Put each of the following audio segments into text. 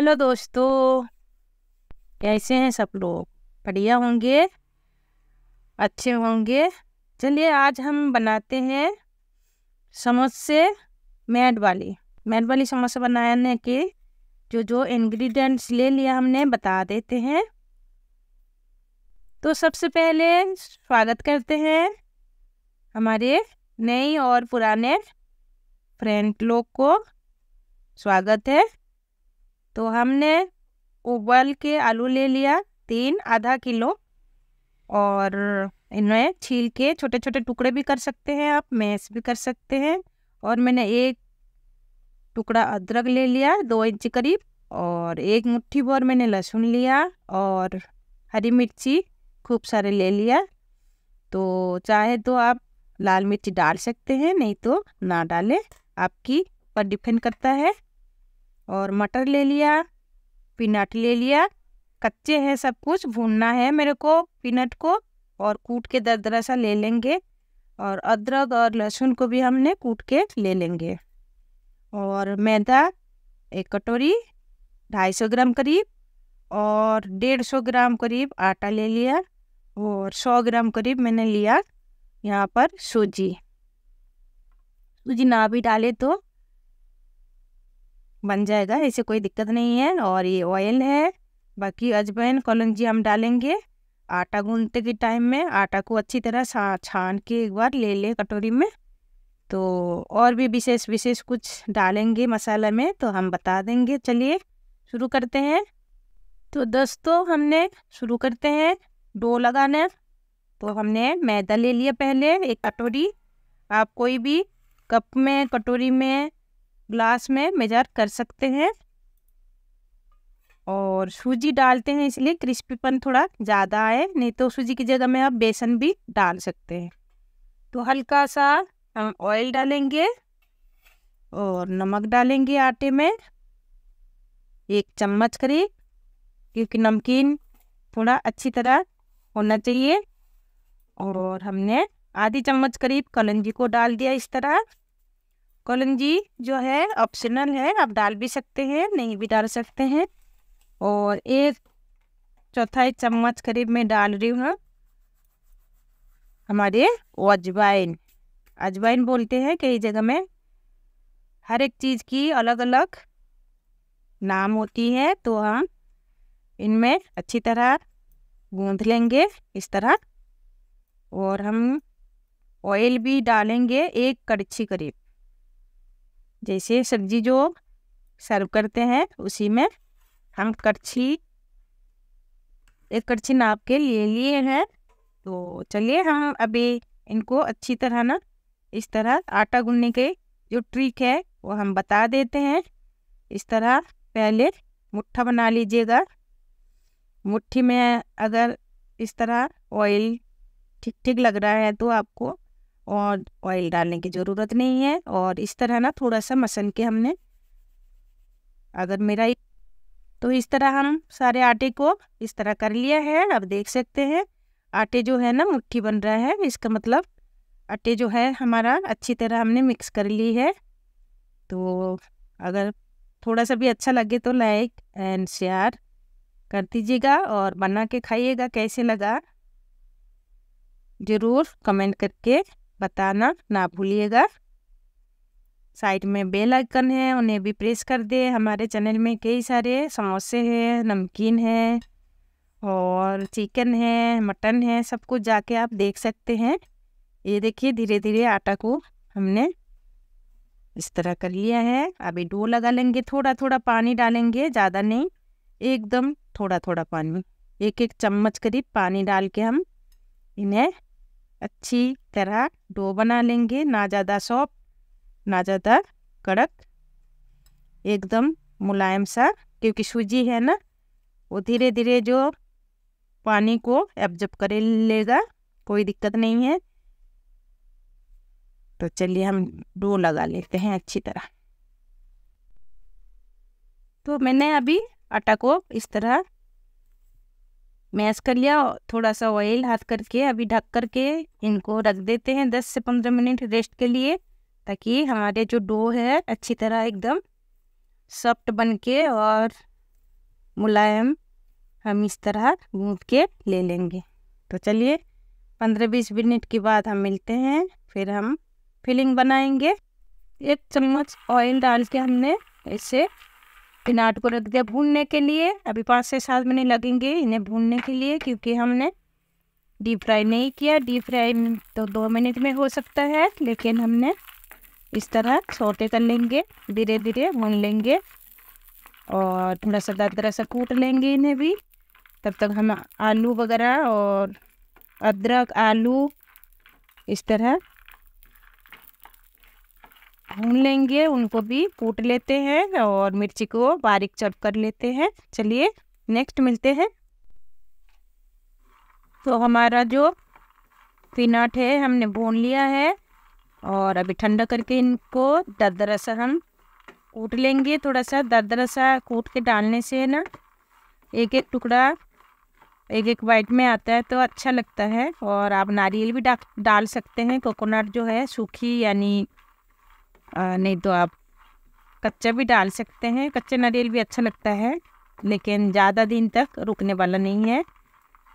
hello दोस्तों कैसे हैं सब लोग बढ़िया होंगे अच्छे होंगे चलिए आज हम बनाते हैं समोसे मैड वाली मैड वाली समोसा बनाने के जो जो इंग्रेडिएंट्स ले लिया हमने बता देते हैं तो सबसे पहले स्वागत करते हैं हमारे नई और पुराने फ्रेंड लोग को स्वागत है तो हमने उबल के आलू ले लिया तीन आधा किलो और इन्हें छील के छोटे छोटे टुकड़े भी कर सकते हैं आप मैश भी कर सकते हैं और मैंने एक टुकड़ा अदरक ले लिया दो इंच करीब और एक मुट्ठी भर मैंने लहसुन लिया और हरी मिर्ची खूब सारे ले लिया तो चाहे तो आप लाल मिर्ची डाल सकते हैं नहीं तो ना डालें आपकी पर डिपेंड करता है और मटर ले लिया पीनट ले लिया कच्चे हैं सब कुछ भूनना है मेरे को पीनट को और कूट के दरदरा सा ले लेंगे और अदरक और लहसुन को भी हमने कूट के ले लेंगे और मैदा एक कटोरी ढाई सौ ग्राम करीब और डेढ़ सौ ग्राम करीब आटा ले लिया और सौ ग्राम करीब मैंने लिया यहाँ पर सूजी सूजी ना भी डाले तो बन जाएगा ऐसे कोई दिक्कत नहीं है और ये ऑयल है बाकी अजवाइन कलौजी हम डालेंगे आटा गूंदते के टाइम में आटा को अच्छी तरह छान के एक बार ले ले कटोरी में तो और भी विशेष विशेष कुछ डालेंगे मसाला में तो हम बता देंगे चलिए शुरू करते हैं तो दोस्तों हमने शुरू करते हैं डो लगाना तो हमने मैदा ले लिया पहले एक कटोरी आप कोई भी कप में कटोरी में ग्लास में मेजर कर सकते हैं और सूजी डालते हैं इसलिए क्रिस्पीपन थोड़ा ज़्यादा आए नहीं तो सूजी की जगह में आप बेसन भी डाल सकते हैं तो हल्का सा हम ऑयल डालेंगे और नमक डालेंगे आटे में एक चम्मच करीब क्योंकि नमकीन थोड़ा अच्छी तरह होना चाहिए और हमने आधी चम्मच करीब कलंजी को डाल दिया इस तरह कॉलम जी जो है ऑप्शनल है आप डाल भी सकते हैं नहीं भी डाल सकते हैं और एक चौथाई चम्मच करीब मैं डाल रही हूँ हमारे अजवाइन अजवाइन बोलते हैं कई जगह में हर एक चीज़ की अलग अलग नाम होती है तो हम इनमें अच्छी तरह गूंध लेंगे इस तरह और हम ऑयल भी डालेंगे एक कड़छी करीब जैसे सब्जी जो सर्व करते हैं उसी में हम करछी एक करछी नाप के ले लिए हैं तो चलिए हम अभी इनको अच्छी तरह ना इस तरह आटा गूंदने के जो ट्रिक है वो हम बता देते हैं इस तरह पहले मुट्ठा बना लीजिएगा मुट्ठी में अगर इस तरह ऑयल ठीक ठीक लग रहा है तो आपको और ऑयल डालने की ज़रूरत नहीं है और इस तरह ना थोड़ा सा मसन के हमने अगर मेरा तो इस तरह हम सारे आटे को इस तरह कर लिया है अब देख सकते हैं आटे जो है ना मुट्ठी बन रहा है इसका मतलब आटे जो है हमारा अच्छी तरह हमने मिक्स कर ली है तो अगर थोड़ा सा भी अच्छा लगे तो लाइक एंड शेयर कर दीजिएगा और बना के खाइएगा कैसे लगा ज़रूर कमेंट करके बताना ना भूलिएगा साइड में बेल आइकन है उन्हें भी प्रेस कर दे हमारे चैनल में कई सारे समोसे हैं नमकीन है और चिकन है मटन है सब कुछ जाके आप देख सकते हैं ये देखिए धीरे धीरे आटा को हमने इस तरह कर लिया है अभी डो लगा लेंगे थोड़ा थोड़ा पानी डालेंगे ज़्यादा नहीं एकदम थोड़ा थोड़ा पानी एक एक चम्मच करीब पानी डाल के हम इन्हें अच्छी तरह डो बना लेंगे ना ज़्यादा सॉफ्ट ना ज़्यादा कड़क एकदम मुलायम सा क्योंकि सूजी है ना वो धीरे धीरे जो पानी को एब्जॉर्ब कर लेगा कोई दिक्कत नहीं है तो चलिए हम डो लगा लेते हैं अच्छी तरह तो मैंने अभी आटा को इस तरह मैश कर लिया थोड़ा सा ऑयल हाथ करके अभी ढक करके इनको रख देते हैं दस से पंद्रह मिनट रेस्ट के लिए ताकि हमारे जो डो है अच्छी तरह एकदम सॉफ्ट बन के और मुलायम हम इस तरह गूंद के ले लेंगे तो चलिए पंद्रह बीस मिनट के बाद हम मिलते हैं फिर हम फिलिंग बनाएंगे एक चम्मच ऑयल डाल के हमने इसे फिर आट को रख दिया भूनने के लिए अभी पाँच से सात मिनट लगेंगे इन्हें भूनने के लिए क्योंकि हमने डीप फ्राई नहीं किया डीप फ्राई तो दो मिनट में हो सकता है लेकिन हमने इस तरह छोटे कर लेंगे धीरे धीरे भून लेंगे और थोड़ा सा दर तरह सा कूट लेंगे इन्हें भी तब तक हम आलू वगैरह और अदरक आलू इस तरह भून लेंगे उनको भी कूट लेते हैं और मिर्ची को बारीक चप कर लेते हैं चलिए नेक्स्ट मिलते हैं तो हमारा जो पीनट है हमने भून लिया है और अभी ठंडा करके इनको दरदरा सा हम कूट लेंगे थोड़ा सा दरदरा सा कूट के डालने से है ना एक एक टुकड़ा एक एक वाइट में आता है तो अच्छा लगता है और आप नारियल भी डाल सकते हैं कोकोनट जो है सूखी यानी नहीं तो आप कच्चा भी डाल सकते हैं कच्चा नारियल भी अच्छा लगता है लेकिन ज़्यादा दिन तक रुकने वाला नहीं है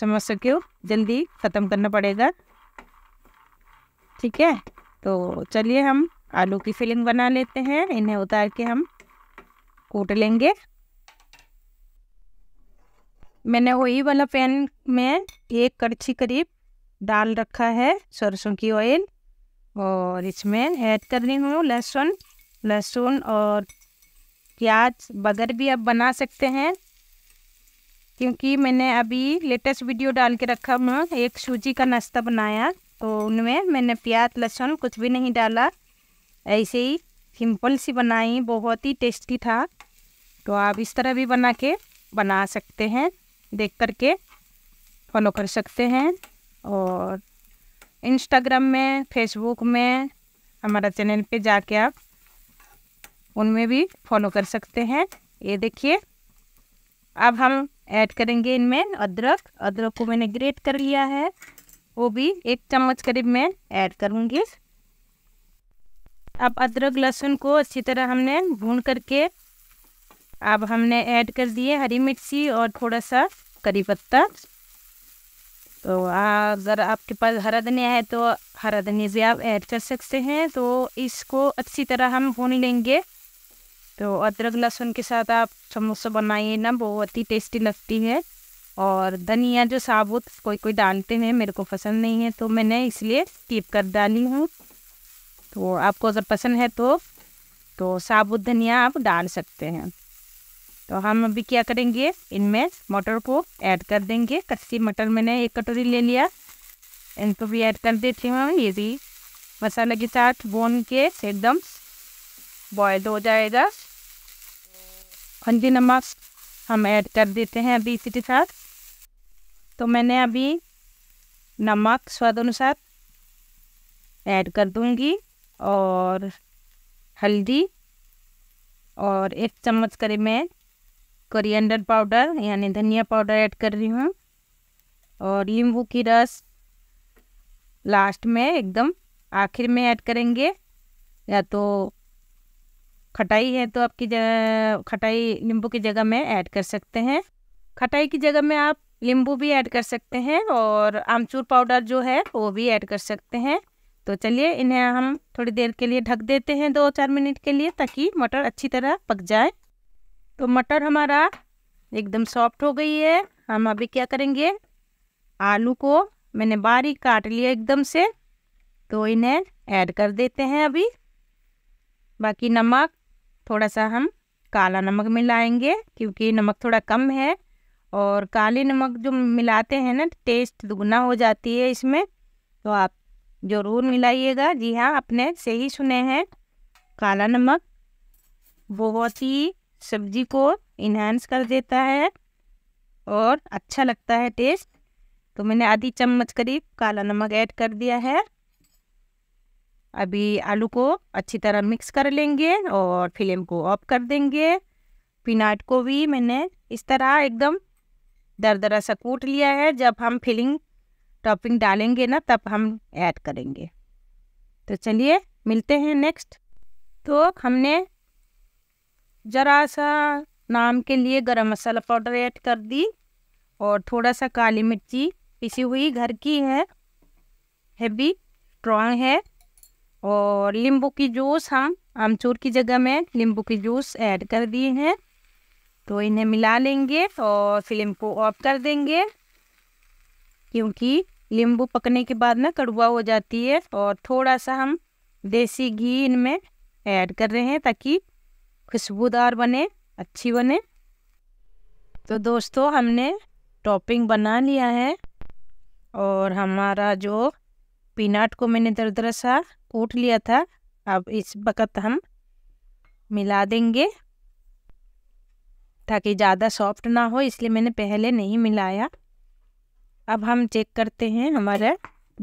समझ सके जल्दी ख़त्म करना पड़ेगा ठीक है तो चलिए हम आलू की फिलिंग बना लेते हैं इन्हें उतार के हम कूट लेंगे मैंने वही वाला पैन में एक कड़छी करीब डाल रखा है सरसों की ऑयल और इसमें ऐड कर रही हूँ लहसुन लहसुन और प्याज बगर भी आप बना सकते हैं क्योंकि मैंने अभी लेटेस्ट वीडियो डाल के रखा हूँ एक सूजी का नाश्ता बनाया तो उनमें मैंने प्याज लहसुन कुछ भी नहीं डाला ऐसे ही सिंपल सी बनाई बहुत ही टेस्टी था तो आप इस तरह भी बना के बना सकते हैं देख कर के फॉलो कर सकते हैं और इंस्टाग्राम में फेसबुक में हमारा चैनल पे जाके आप उनमें भी फॉलो कर सकते हैं ये देखिए अब हम ऐड करेंगे इनमें अदरक अदरक को मैंने ग्रेट कर लिया है वो भी एक चम्मच करीब मैं ऐड करूँगी अब अदरक लहसुन को अच्छी तरह हमने भून करके अब हमने ऐड कर दिए हरी मिर्ची और थोड़ा सा करी पत्ता तो अगर आपके पास हरा धनिया है तो हरा धनिया से आप ऐड कर सकते हैं तो इसको अच्छी तरह हम भून लेंगे तो अदरक लहसुन के साथ आप समोसा बनाइए ना बहुत ही टेस्टी लगती है और धनिया जो साबुत कोई कोई डालते हैं मेरे को पसंद नहीं है तो मैंने इसलिए स्कीप कर डाली हूँ तो आपको अगर पसंद है तो तो साबुत धनिया आप डाल सकते हैं तो हम अभी क्या करेंगे इनमें मटर को ऐड कर देंगे कच्ची मटर मैंने एक कटोरी ले लिया इनको भी ऐड कर देती हूँ ये भी मसाले के साथ बोन के एकदम बॉयल हो जाएगा हंजी नमक हम ऐड कर देते हैं अभी इसी के साथ तो मैंने अभी नमक स्वाद अनुसार ऐड कर दूंगी और हल्दी और एक चम्मच करीब मैं करिएंडर पाउडर यानी धनिया पाउडर ऐड कर रही हूँ और नींबू की रस लास्ट में एकदम आखिर में ऐड करेंगे या तो खटाई है तो आपकी जगह खटाई नींबू की जगह में ऐड कर सकते हैं खटाई की जगह में आप नींबू भी ऐड कर सकते हैं और आमचूर पाउडर जो है वो भी ऐड कर सकते हैं तो चलिए इन्हें हम थोड़ी देर के लिए ढक देते हैं दो चार मिनट के लिए ताकि मटर अच्छी तरह पक जाए तो मटर हमारा एकदम सॉफ्ट हो गई है हम अभी क्या करेंगे आलू को मैंने बारीक काट लिया एकदम से तो इन्हें ऐड कर देते हैं अभी बाकी नमक थोड़ा सा हम काला नमक मिलाएंगे क्योंकि नमक थोड़ा कम है और काले नमक जो मिलाते हैं ना टेस्ट दुगना हो जाती है इसमें तो आप ज़रूर मिलाइएगा जी हाँ आपने से ही सुने हैं काला नमक बहुत ही सब्जी को इन्हांस कर देता है और अच्छा लगता है टेस्ट तो मैंने आधी चम्मच करीब काला नमक ऐड कर दिया है अभी आलू को अच्छी तरह मिक्स कर लेंगे और फ्लेम को ऑफ कर देंगे पिनाट को भी मैंने इस तरह एकदम दर दरा सा कूट लिया है जब हम फिलिंग टॉपिंग डालेंगे ना तब हम ऐड करेंगे तो चलिए मिलते हैं नेक्स्ट तो हमने ज़रा सा नाम के लिए गरम मसाला पाउडर ऐड कर दी और थोड़ा सा काली मिर्ची पिसी हुई घर की है हैवी स्ट्रॉन्ग है और नींबू की जूस हम हाँ, आमचूर की जगह में नींबू की जूस ऐड कर दिए हैं तो इन्हें मिला लेंगे और फ्लेम को ऑफ कर देंगे क्योंकि नींबू पकने के बाद ना कड़वा हो जाती है और थोड़ा सा हम देसी घी इनमें ऐड कर रहे हैं ताकि खुशबूदार बने अच्छी बने तो दोस्तों हमने टॉपिंग बना लिया है और हमारा जो पीनट को मैंने दर दरा सा कूट लिया था अब इस वक्त हम मिला देंगे ताकि ज़्यादा सॉफ्ट ना हो इसलिए मैंने पहले नहीं मिलाया अब हम चेक करते हैं हमारा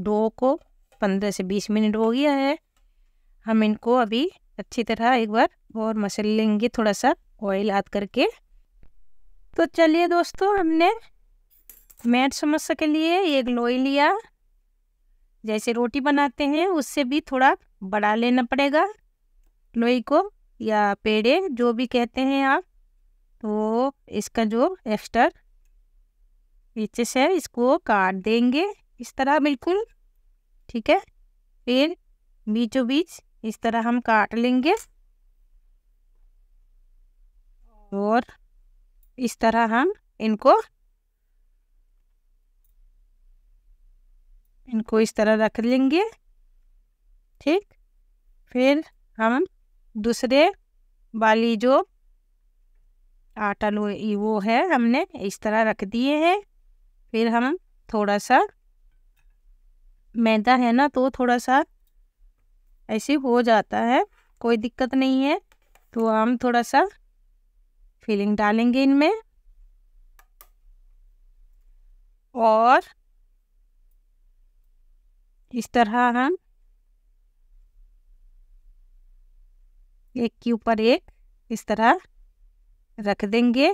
डो को पंद्रह से बीस मिनट हो गया है हम इनको अभी अच्छी तरह एक बार और मसल लेंगे थोड़ा सा ऑयल आद करके तो चलिए दोस्तों हमने मैट समोसा के लिए एक लोई लिया जैसे रोटी बनाते हैं उससे भी थोड़ा बड़ा लेना पड़ेगा लोई को या पेड़े जो भी कहते हैं आप तो इसका जो एक्स्ट्रा पीछे से इसको काट देंगे इस तरह बिल्कुल ठीक है फिर बीचों बीच इस तरह हम काट लेंगे और इस तरह हम इनको इनको इस तरह रख लेंगे ठीक फिर हम दूसरे वाली जो आटा लो वो है हमने इस तरह रख दिए हैं फिर हम थोड़ा सा मैदा है ना तो थोड़ा सा ऐसे हो जाता है कोई दिक्कत नहीं है तो हम थोड़ा सा फिलिंग डालेंगे इनमें और इस तरह हम एक के ऊपर एक इस तरह रख देंगे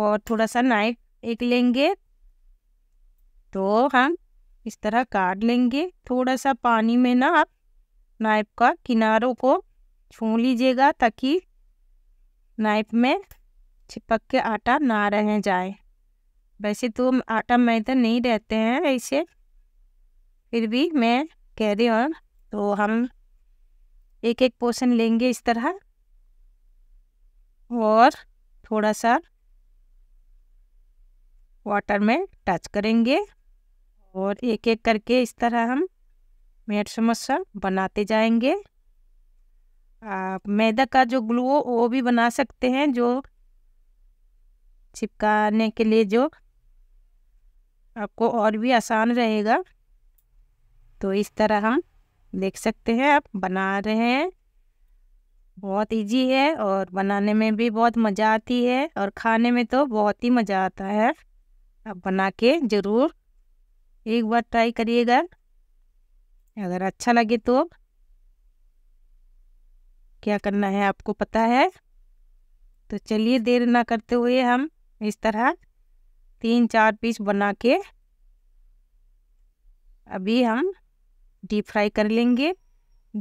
और थोड़ा सा नाइफ एक लेंगे तो हम इस तरह काट लेंगे थोड़ा सा पानी में ना आप नाइफ का किनारों को छू लीजिएगा ताकि नाइफ में चिपक के आटा ना रह जाए वैसे तो आटा मैदा नहीं रहते हैं ऐसे फिर भी मैं कह रही हूँ तो हम एक एक पोर्शन लेंगे इस तरह और थोड़ा सा वाटर में टच करेंगे और एक एक करके इस तरह हम मेट समोसा बनाते जाएंगे आप मैदा का जो ग्लू हो वो भी बना सकते हैं जो चिपकाने के लिए जो आपको और भी आसान रहेगा तो इस तरह हम देख सकते हैं आप बना रहे हैं बहुत इजी है और बनाने में भी बहुत मज़ा आती है और खाने में तो बहुत ही मज़ा आता है आप बना के ज़रूर एक बार ट्राई करिएगा अगर अच्छा लगे तो क्या करना है आपको पता है तो चलिए देर ना करते हुए हम इस तरह तीन चार पीस बना के अभी हम डीप फ्राई कर लेंगे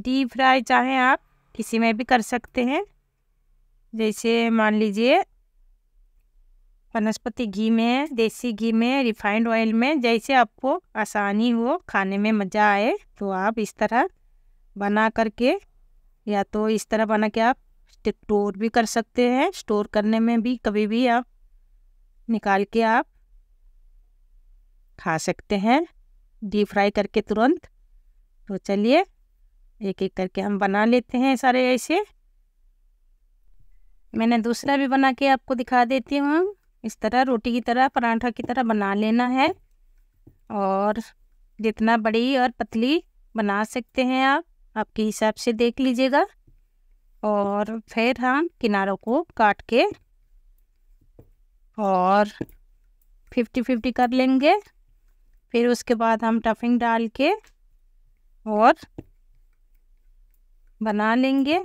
डीप फ्राई चाहे आप किसी में भी कर सकते हैं जैसे मान लीजिए वनस्पति घी में देसी घी में रिफाइंड ऑयल में जैसे आपको आसानी हो खाने में मज़ा आए तो आप इस तरह बना करके या तो इस तरह बना के आप स्टोर भी कर सकते हैं स्टोर करने में भी कभी भी आप निकाल के आप खा सकते हैं डीप फ्राई करके तुरंत तो चलिए एक एक करके हम बना लेते हैं सारे ऐसे मैंने दूसरा भी बना के आपको दिखा देती हूँ इस तरह रोटी की तरह पराठा की तरह बना लेना है और जितना बड़ी और पतली बना सकते हैं आप आपके हिसाब से देख लीजिएगा और फिर हम किनारों को काट के और फिफ्टी फिफ्टी कर लेंगे फिर उसके बाद हम टफिंग डाल के और बना लेंगे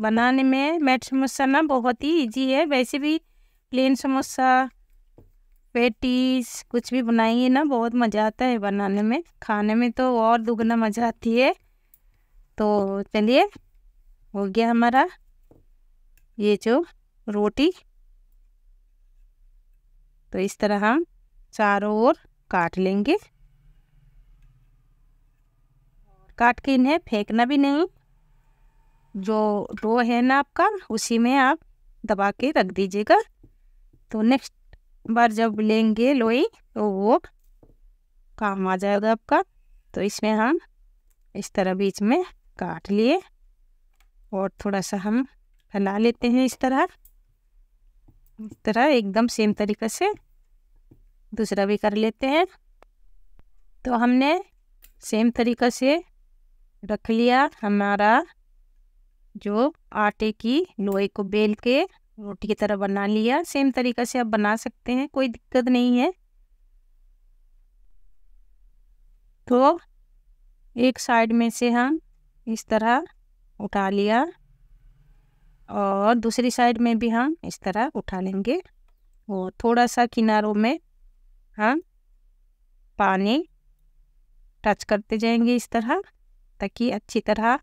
बनाने में मैट समोसा ना बहुत ही इजी है वैसे भी प्लेन समोसा पेटीज कुछ भी बनाइए ना बहुत मज़ा आता है बनाने में खाने में तो और दुगना मज़ा आती है तो चलिए हो गया हमारा ये जो रोटी तो इस तरह हम चारों ओर काट लेंगे काट के इन्हें फेंकना भी नहीं जो रो है ना आपका उसी में आप दबा के रख दीजिएगा तो नेक्स्ट बार जब लेंगे लोई तो वो काम आ जाएगा आपका तो इसमें हम इस तरह बीच में काट लिए और थोड़ा सा हम फैला लेते हैं इस तरह इस तरह एकदम सेम तरीके से दूसरा भी कर लेते हैं तो हमने सेम तरीक़े से रख लिया हमारा जो आटे की लोई को बेल के रोटी की तरह बना लिया सेम तरीका से आप बना सकते हैं कोई दिक्कत नहीं है तो एक साइड में से हम इस तरह उठा लिया और दूसरी साइड में भी हम इस तरह उठा लेंगे और थोड़ा सा किनारों में हम पानी टच करते जाएंगे इस तरह ताकि अच्छी तरह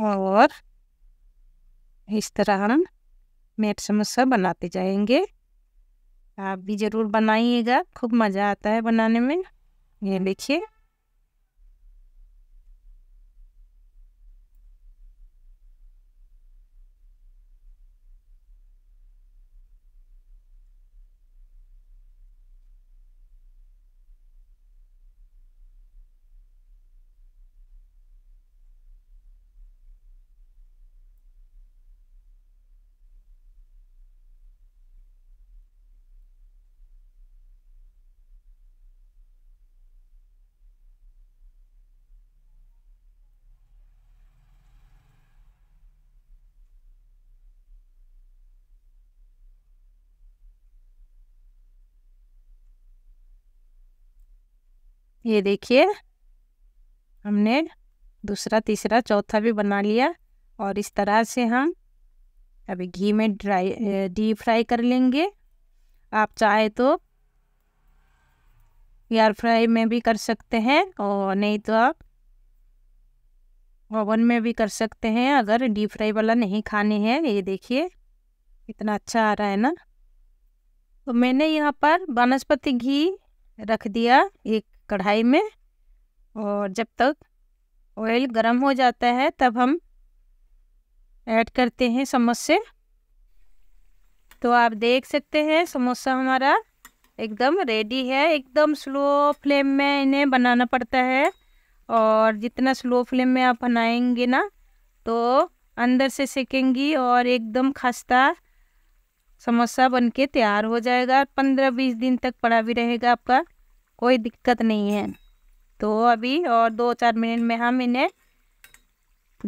और इस तरह हम मेट समोसा बनाते जाएंगे आप भी ज़रूर बनाइएगा खूब मज़ा आता है बनाने में ये देखिए ये देखिए हमने दूसरा तीसरा चौथा भी बना लिया और इस तरह से हम अभी घी में ड्राई डीप फ्राई कर लेंगे आप चाहे तो एयर फ्राई में भी कर सकते हैं और नहीं तो आप ओवन में भी कर सकते हैं अगर डीप फ्राई वाला नहीं खाने हैं ये देखिए इतना अच्छा आ रहा है ना तो मैंने यहाँ पर वनस्पति घी रख दिया एक कढ़ाई में और जब तक ऑयल गर्म हो जाता है तब हम ऐड करते हैं समोसे तो आप देख सकते हैं समोसा हमारा एकदम रेडी है एकदम स्लो फ्लेम में इन्हें बनाना पड़ता है और जितना स्लो फ्लेम में आप बनाएंगे ना तो अंदर से सेकेंगी और एकदम खस्ता समोसा बनके तैयार हो जाएगा पंद्रह बीस दिन तक पड़ा भी रहेगा आपका कोई दिक्कत नहीं है तो अभी और दो चार मिनट में हम इन्हें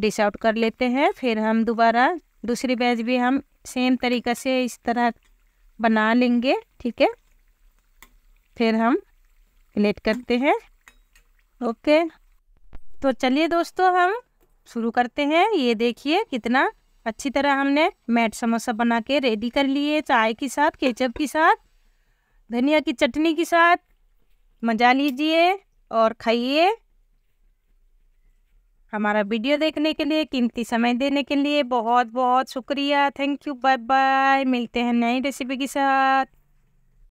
डिश आउट कर लेते हैं फिर हम दोबारा दूसरी बैच भी हम सेम तरीक़े से इस तरह बना लेंगे ठीक है फिर हम प्लेट करते हैं ओके तो चलिए दोस्तों हम शुरू करते हैं ये देखिए कितना अच्छी तरह हमने मैट समोसा बना के रेडी कर लिए चाय के साथ केचप के साथ धनिया की चटनी के साथ मजा लीजिए और खाइए हमारा वीडियो देखने के लिए कीमती समय देने के लिए बहुत बहुत शुक्रिया थैंक यू बाय बाय मिलते हैं नई रेसिपी के साथ